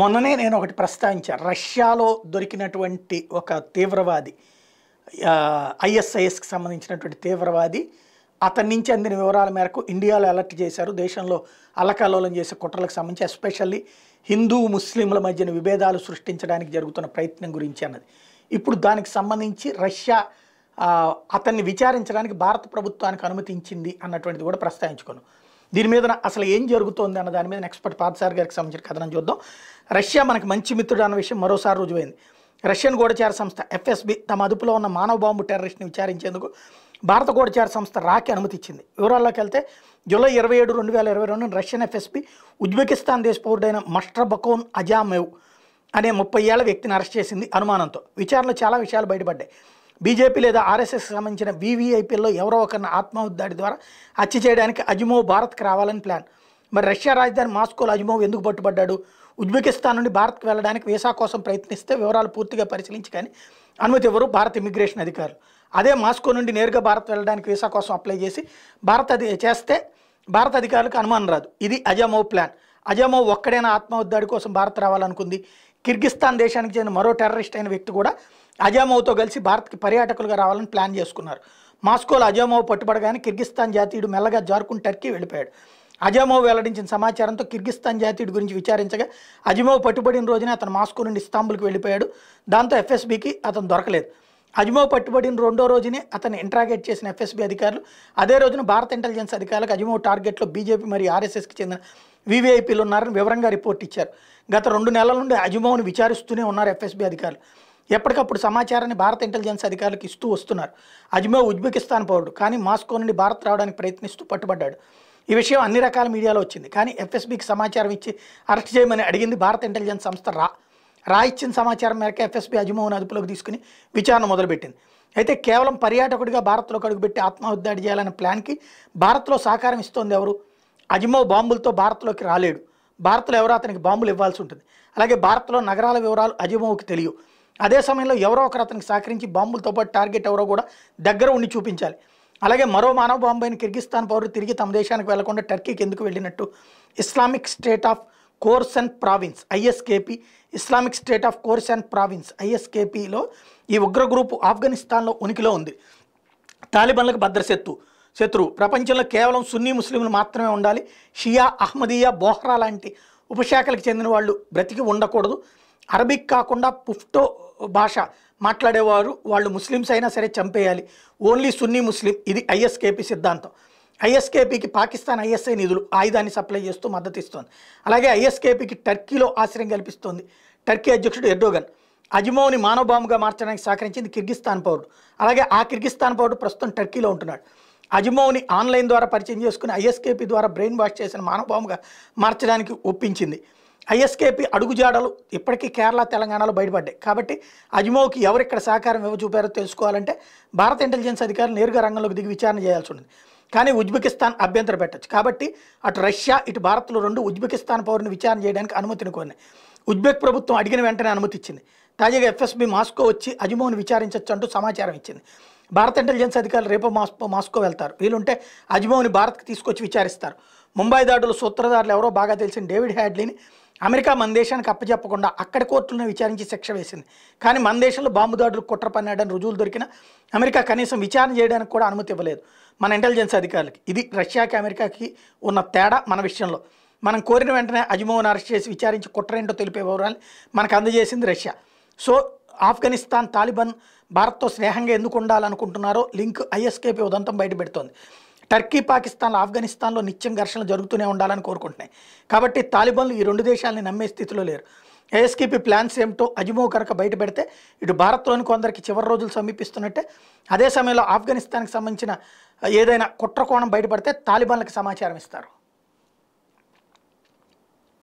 మొన్ననే నేను ఒకటి ప్రస్తావించాను రష్యాలో దొరికినటువంటి ఒక తీవ్రవాది ఐఎస్ఐఎస్కి సంబంధించినటువంటి తీవ్రవాది అతని నుంచి అందిన వివరాల మేరకు ఇండియాలో అలర్ట్ చేశారు దేశంలో అలకలోలం చేసే కుట్రలకు సంబంధించి ఎస్పెషల్లీ హిందూ ముస్లింల మధ్యన విభేదాలు సృష్టించడానికి జరుగుతున్న ప్రయత్నం గురించి అన్నది ఇప్పుడు దానికి సంబంధించి రష్యా అతన్ని విచారించడానికి భారత ప్రభుత్వానికి అనుమతించింది అన్నటువంటిది కూడా ప్రస్తావించుకున్నాం దీని మీద అసలు ఏం జరుగుతుంది అన్న దాని మీద ఎక్స్పర్ట్ పాదసార్ గారికి సంబంధించిన కథనం చూద్దాం రష్యా మనకి మంచి మిత్రుడు అన్న విషయం మరోసారి రుజువైంది రష్యన్ గోడచార సంస్థ ఎఫ్ఎస్బి తమ అదుపులో ఉన్న మానవ బాంబు టెర్రరిస్ట్ని విచారించేందుకు భారత గోడచార సంస్థ రాకి అనుమతి ఇచ్చింది వివరాల్లోకి వెళ్తే జూలై ఇరవై ఏడు రెండు వేల ఇరవై రెండు రష్యన్ ఎఫ్ఎస్బి ఉజ్బెకిస్తాన్ దేశ పౌరుడైన బకోన్ అజామేవ్ అనే ముప్పై ఏళ్ల వ్యక్తిని అరెస్ట్ చేసింది అనుమానంతో విచారణలో చాలా విషయాలు బయటపడ్డాయి బీజేపీ లేదా ఆర్ఎస్ఎస్ సంబంధించిన వీవీఐపీల్లో ఎవరో ఒకరిని ఆత్మహత్యాడి ద్వారా హత్య చేయడానికి అజిమో భారత్కి రావాలని ప్లాన్ మరి రష్యా రాజధాని మాస్కోలో అజిమోవ్ ఎందుకు పట్టుబడ్డాడు ఉజ్బెకిస్తాన్ నుండి భారత్కు వెళ్ళడానికి వీసా కోసం ప్రయత్నిస్తే వివరాలు పూర్తిగా పరిశీలించి కానీ అనుమతి ఇవ్వరు భారత ఇమిగ్రేషన్ అధికారులు అదే మాస్కో నుండి నేరుగా భారత్ వెళ్ళడానికి వీసా కోసం అప్లై చేసి భారత్ అది చేస్తే భారత అధికారులకు అనుమానం రాదు ఇది అజామో ప్లాన్ అజామో ఒక్కడైనా ఆత్మహత్యాడి కోసం భారత్ రావాలనుకుంది కిర్గిస్తాన్ దేశానికి చెందిన మరో టెర్రరిస్ట్ అయిన వ్యక్తి కూడా అజామోవ్తో కలిసి భారత్కి పర్యాటకులుగా రావాలని ప్లాన్ చేసుకున్నారు మాస్కోలో అజామోవ్ పట్టుబడగానే కిర్గిస్తాన్ జాతీయుడు మెల్లగా జారుకుని టర్కీ వెళ్ళిపోయాడు అజామోవ్ వెల్లడించిన సమాచారంతో కిర్గిస్తాన్ జాతీయుడి గురించి విచారించగా అజమోవ్ పట్టుబడిన రోజునే అతను మాస్కో నుండి ఇస్తాంబుల్కి వెళ్ళిపోయాడు దాంతో ఎఫ్ఎస్బీకి అతను దొరకలేదు అజ్మోవ్ పట్టుబడిన రెండో రోజునే అతను ఇంట్రాగేట్ చేసిన ఎఫ్ఎస్బీ అధికారులు అదే రోజున భారత ఇంటెలిజెన్స్ అధికారులకు అజ్మోవ్ టార్గెట్లో బీజేపీ మరియు ఆర్ఎస్ఎస్కి చెందిన వివిఐపీలు ఉన్నారని వివరంగా రిపోర్ట్ ఇచ్చారు గత రెండు నెలల నుండి అజ్మోవ్ను విచారిస్తూనే ఉన్నారు ఎఫ్ఎస్బీ అధికారులు ఎప్పటికప్పుడు సమాచారాన్ని భారత ఇంటెలిజెన్స్ అధికారులకు ఇస్తూ వస్తున్నారు అజ్మే ఉజ్బెకిస్తాన్ పౌరుడు కానీ మాస్కో నుండి భారత్ రావడానికి ప్రయత్నిస్తూ పట్టుబడ్డాడు ఈ విషయం అన్ని రకాల మీడియాలో వచ్చింది కానీ ఎఫ్ఎస్బికి సమాచారం ఇచ్చి అరెస్ట్ చేయమని అడిగింది భారత ఇంటెలిజెన్స్ సంస్థ రా రా ఇచ్చిన సమాచారం మేరకు ఎఫ్ఎస్బి అజ్మోహన్ అదుపులోకి తీసుకుని విచారణ మొదలుపెట్టింది అయితే కేవలం పర్యాటకుడిగా భారత్లోకి అడుగుపెట్టి ఆత్మహత్యాడి చేయాలనే ప్లాన్కి భారత్లో సహకారం ఇస్తోంది ఎవరు అజ్మో బాంబులతో భారత్లోకి రాలేడు భారత్లో ఎవరో అతనికి బాంబులు ఇవ్వాల్సి ఉంటుంది అలాగే భారత్లో నగరాల వివరాలు అజిమోవ్కి తెలియవు అదే సమయంలో ఎవరో ఒకరు అతనికి సహకరించి బాంబులతో పాటు టార్గెట్ ఎవరో కూడా దగ్గర ఉండి చూపించాలి అలాగే మరో మానవ బాంబైన కిర్గిస్థాన్ పౌరులు తిరిగి తమ దేశానికి వెళ్లకుండా టర్కీకి ఎందుకు వెళ్ళినట్టు Islamic state of Khorasan province ISKP Islamic state of Khorasan province ఐఎస్కేపీలో ఈ ఉగ్ర గ్రూపు ఆఫ్ఘనిస్తాన్లో ఉనికిలో ఉంది తాలిబన్లకు భద్రశత్తు శత్రు ప్రపంచంలో కేవలం సున్నీ ముస్లింలు మాత్రమే ఉండాలి షియా అహ్మదీయా బోహ్రా లాంటి ఉపశాఖలకు చెందిన వాళ్ళు బ్రతికి ఉండకూడదు అరబిక్ కాకుండా పుఫ్టో భాష మాట్లాడేవారు వాళ్ళు ముస్లిమ్స్ అయినా సరే చంపేయాలి ఓన్లీ సున్నీ ముస్లిం ఇది ఐఎస్కేపీ సిద్ధాంతం ఐఎస్కేపీకి పాకిస్తాన్ ఐఎస్ఐ నిధులు ఆయుధాన్ని సప్లై చేస్తూ మద్దతు ఇస్తోంది అలాగే ఐఎస్కేపీకి టర్కీలో ఆశ్రయం కల్పిస్తోంది టర్కీ అధ్యక్షుడు ఎర్డోగన్ అజిమోని మానవబాంబుగా మార్చడానికి సహకరించింది కిర్గిస్తాన్ పౌరుడు అలాగే ఆ కిర్గిస్తాన్ పౌరుడు ప్రస్తుతం టర్కీలో ఉంటున్నాడు అజిమోని ఆన్లైన్ ద్వారా పరిచయం చేసుకుని ఐఎస్కేపీ ద్వారా బ్రెయిన్ వాష్ చేసిన మానవబాంబుగా మార్చడానికి ఒప్పించింది ఐఎస్కేపీ అడుగుజాడలు ఇప్పటికీ కేరళ తెలంగాణలో బయటపడ్డాయి కాబట్టి అజ్మోకి ఎవరు ఇక్కడ సహకారం ఇవ్వ చూపారో తెలుసుకోవాలంటే భారత ఇంటెలిజెన్స్ అధికారులు నేరుగా రంగంలోకి దిగి విచారణ చేయాల్సి ఉంది కానీ ఉజ్బెకిస్తాన్ అభ్యంతర పెట్టచ్చు కాబట్టి అటు రష్యా ఇటు భారత్లో రెండు ఉజ్బెకిస్తాన్ పౌరుని విచారణ చేయడానికి అనుమతిని కోరినాయి ఉజ్బెక్ ప్రభుత్వం అడిగిన వెంటనే అనుమతి ఇచ్చింది తాజాగా ఎఫ్ఎస్బి మాస్కో వచ్చి అజ్మోని విచారించవచ్చు అంటూ సమాచారం ఇచ్చింది భారత ఇంటెలిజెన్స్ అధికారులు రేపు మాస్కో మాస్కో వెళ్తారు వీలుంటే అజ్మోని భారత్కి తీసుకొచ్చి విచారిస్తారు ముంబై దాడుల సూత్రధారులు ఎవరో బాగా తెలిసిన డేవిడ్ హ్యాడ్లీని అమెరికా మన దేశానికి అప్పచెప్పకుండా అక్కడ కోర్టులను విచారించి శిక్ష వేసింది కానీ మన దేశంలో బాంబు దాడులు కుట్ర పన్నాడని రుజువులు దొరికిన అమెరికా కనీసం విచారణ చేయడానికి కూడా అనుమతి ఇవ్వలేదు మన ఇంటెలిజెన్స్ అధికారులకి ఇది రష్యాకి అమెరికాకి ఉన్న తేడా మన విషయంలో మనం కోరిన వెంటనే అజ్మోన్ అరెస్ట్ చేసి విచారించి కుట్ర ఏంటో తెలిపే వివరాలు మనకు అందజేసింది రష్యా సో ఆఫ్ఘనిస్తాన్ తాలిబాన్ భారత్తో స్నేహంగా ఎందుకు ఉండాలనుకుంటున్నారో లింక్ ఐఎస్కేపీ ఉదంతం బయటపెడుతోంది టర్కీ పాకిస్తాన్లో ఆఫ్ఘనిస్తాన్లో నిత్యం ఘర్షణలు జరుగుతూనే ఉండాలని కోరుకుంటున్నాయి కాబట్టి తాలిబాన్లు ఈ రెండు దేశాలని నమ్మే స్థితిలో లేరు ఏఎస్కేపీ ప్లాన్స్ ఏమిటో అజిమో కనుక బయట పెడితే ఇటు భారత్లోని కొందరికి చివరి రోజులు సమీపిస్తున్నట్టే అదే సమయంలో ఆఫ్ఘనిస్తాన్కి సంబంధించిన ఏదైనా కుట్రకోణం బయటపడితే తాలిబాన్లకు సమాచారం ఇస్తారు